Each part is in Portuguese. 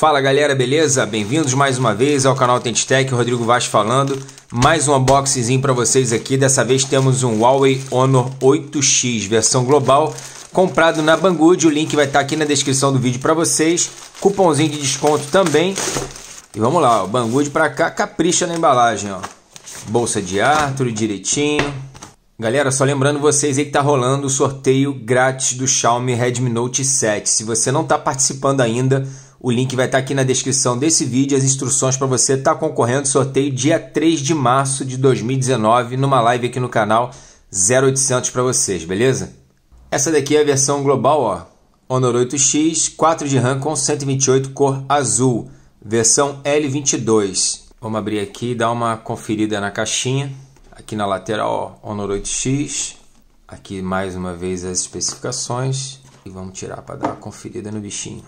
Fala galera, beleza? Bem-vindos mais uma vez ao canal Tentec, Rodrigo Vaz falando. Mais um unboxing para vocês aqui. Dessa vez temos um Huawei Honor 8X versão global, comprado na Banggood. O link vai estar tá aqui na descrição do vídeo para vocês. Cupomzinho de desconto também. E vamos lá, o Banggood para cá, capricha na embalagem, ó. Bolsa de ar, tudo direitinho. Galera, só lembrando vocês aí que tá rolando o sorteio grátis do Xiaomi Redmi Note 7. Se você não está participando ainda, o link vai estar tá aqui na descrição desse vídeo, as instruções para você estar tá concorrendo ao sorteio dia 3 de março de 2019, numa live aqui no canal 0800 para vocês, beleza? Essa daqui é a versão global, ó. Honor 8X, 4 de RAM com 128 cor azul, versão L22. Vamos abrir aqui e dar uma conferida na caixinha. Aqui na lateral, ó, Honor 8X. Aqui mais uma vez as especificações. E vamos tirar para dar uma conferida no bichinho.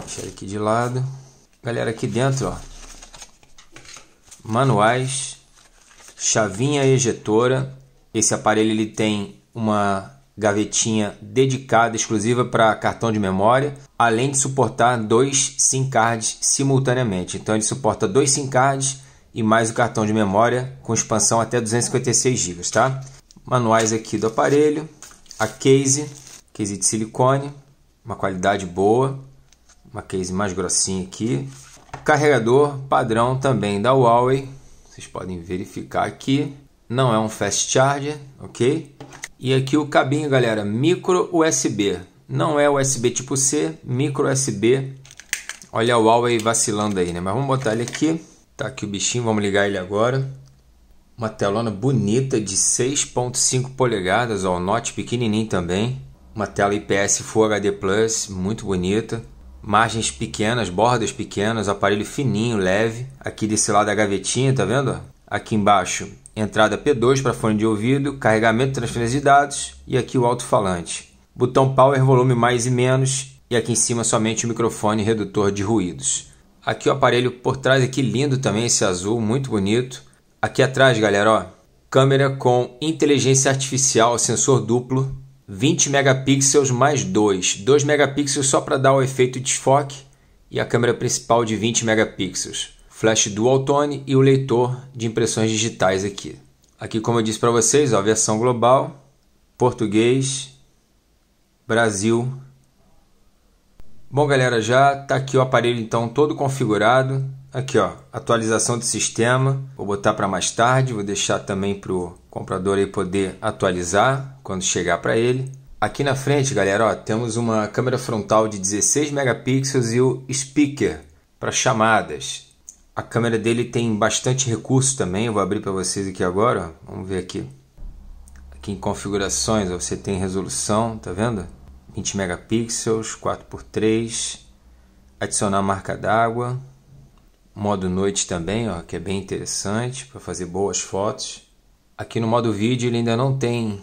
Deixar aqui de lado. Galera, aqui dentro, ó. Manuais, chavinha ejetora. Esse aparelho ele tem uma gavetinha dedicada exclusiva para cartão de memória, além de suportar dois SIM cards simultaneamente. Então ele suporta dois SIM cards e mais o cartão de memória com expansão até 256 GB, tá? Manuais aqui do aparelho, a case, case de silicone, uma qualidade boa uma case mais grossinha aqui. Carregador padrão também da Huawei, vocês podem verificar aqui. Não é um fast charger, ok? E aqui o cabinho, galera, micro USB. Não é USB tipo C, micro USB. Olha o Huawei vacilando aí, né? Mas vamos botar ele aqui. Tá aqui o bichinho, vamos ligar ele agora. Uma telona bonita de 6.5 polegadas, ó, o Note pequenininho também. Uma tela IPS Full HD Plus, muito bonita margens pequenas, bordas pequenas, aparelho fininho, leve. Aqui desse lado é a gavetinha, tá vendo? Aqui embaixo, entrada P2 para fone de ouvido, carregamento e transferência de dados e aqui o alto-falante. Botão power, volume mais e menos e aqui em cima somente o microfone redutor de ruídos. Aqui o aparelho por trás aqui lindo também esse azul, muito bonito. Aqui atrás, galera, ó, câmera com inteligência artificial, sensor duplo 20 megapixels mais 2, 2 megapixels só para dar o efeito desfoque e a câmera principal de 20 megapixels, flash dual tone e o leitor de impressões digitais aqui. Aqui como eu disse para vocês, ó, a versão global, português, Brasil. Bom galera, já está aqui o aparelho então todo configurado. Aqui ó, atualização do sistema, vou botar para mais tarde, vou deixar também para o comprador aí poder atualizar quando chegar para ele. Aqui na frente, galera, ó, temos uma câmera frontal de 16 megapixels e o speaker para chamadas. A câmera dele tem bastante recurso também, eu vou abrir para vocês aqui agora, ó. vamos ver aqui. Aqui em configurações, ó, você tem resolução, tá vendo? 20 megapixels, 4x3, adicionar marca d'água, modo noite também, ó, que é bem interessante para fazer boas fotos. Aqui no modo vídeo ele ainda não tem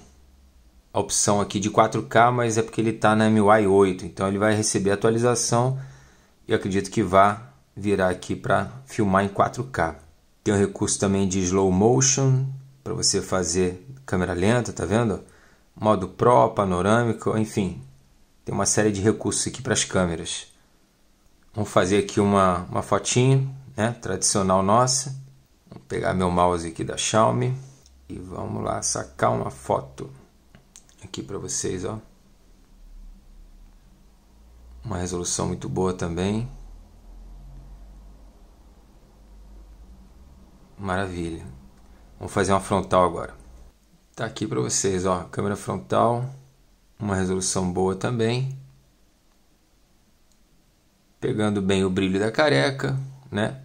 a opção aqui de 4K, mas é porque ele está na MIUI 8, então ele vai receber atualização e acredito que vá virar aqui para filmar em 4K. Tem o recurso também de slow motion para você fazer câmera lenta, tá vendo? Modo pro, panorâmico, enfim. Tem uma série de recursos aqui para as câmeras. Vamos fazer aqui uma, uma fotinho, né, tradicional nossa. Vou pegar meu mouse aqui da Xiaomi. E vamos lá sacar uma foto aqui para vocês, ó. Uma resolução muito boa também. Maravilha. Vamos fazer uma frontal agora. Tá aqui para vocês, ó, câmera frontal, uma resolução boa também. Pegando bem o brilho da careca, né?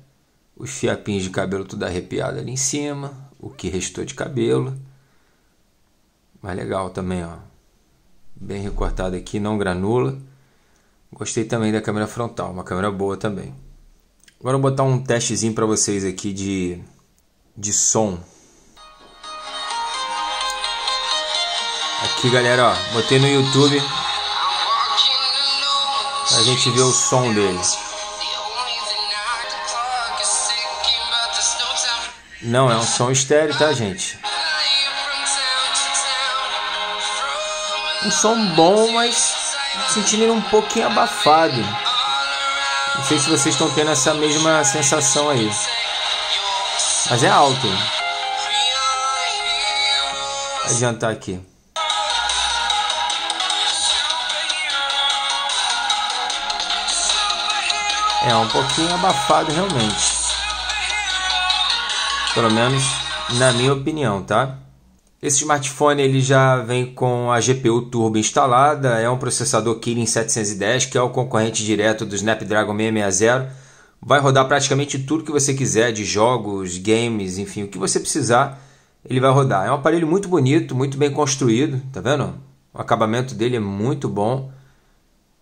Os fiapinhos de cabelo tudo arrepiado ali em cima, o que restou de cabelo. Mas legal também, ó. Bem recortado aqui, não granula. Gostei também da câmera frontal, uma câmera boa também. Agora eu vou botar um testezinho para vocês aqui de, de som. Aqui, galera, ó, botei no YouTube pra gente ver o som dele. Não, é um som estéreo, tá, gente? Um som bom, mas sentindo ele um pouquinho abafado. Não sei se vocês estão tendo essa mesma sensação aí. Mas é alto. Vou adiantar aqui. É um pouquinho abafado realmente. Pelo menos na minha opinião, tá? Esse smartphone ele já vem com a GPU Turbo instalada, é um processador Kirin 710, que é o concorrente direto do Snapdragon 660. Vai rodar praticamente tudo que você quiser de jogos, games, enfim, o que você precisar, ele vai rodar. É um aparelho muito bonito, muito bem construído, tá vendo? O acabamento dele é muito bom.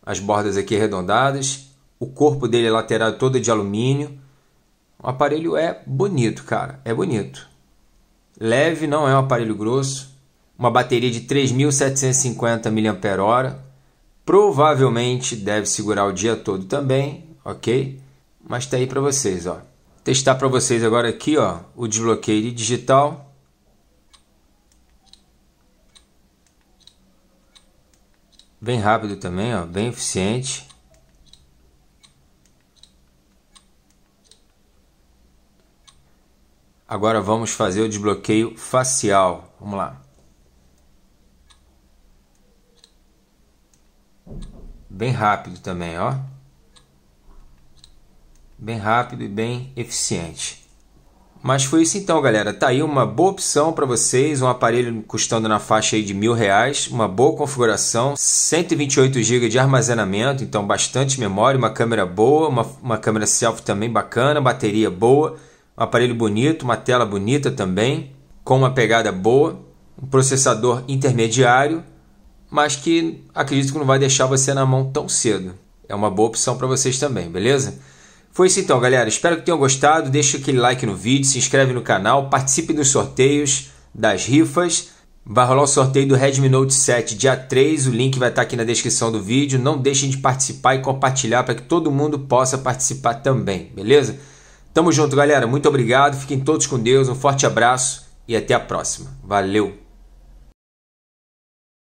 As bordas aqui arredondadas, o corpo dele é lateral todo de alumínio. O aparelho é bonito, cara, é bonito. Leve, não é um aparelho grosso. Uma bateria de 3.750 mAh. Provavelmente deve segurar o dia todo também, ok? Mas tá aí para vocês, ó. Testar para vocês agora aqui, ó, o desbloqueio digital. Bem rápido também, ó, bem eficiente. Agora vamos fazer o desbloqueio facial. Vamos lá. Bem rápido também, ó. Bem rápido e bem eficiente. Mas foi isso então, galera. Tá aí uma boa opção para vocês, um aparelho custando na faixa aí de mil reais, uma boa configuração, 128 GB de armazenamento, então bastante memória, uma câmera boa, uma, uma câmera selfie também bacana, bateria boa. Um aparelho bonito, uma tela bonita também, com uma pegada boa, um processador intermediário, mas que acredito que não vai deixar você na mão tão cedo. É uma boa opção para vocês também, beleza? Foi isso então, galera. Espero que tenham gostado. Deixa aquele like no vídeo, se inscreve no canal, participe dos sorteios, das rifas. Vai rolar o sorteio do Redmi Note 7 dia 3. O link vai estar aqui na descrição do vídeo. Não deixem de participar e compartilhar para que todo mundo possa participar também, beleza? Tamo junto, galera. Muito obrigado. Fiquem todos com Deus. Um forte abraço e até a próxima. Valeu!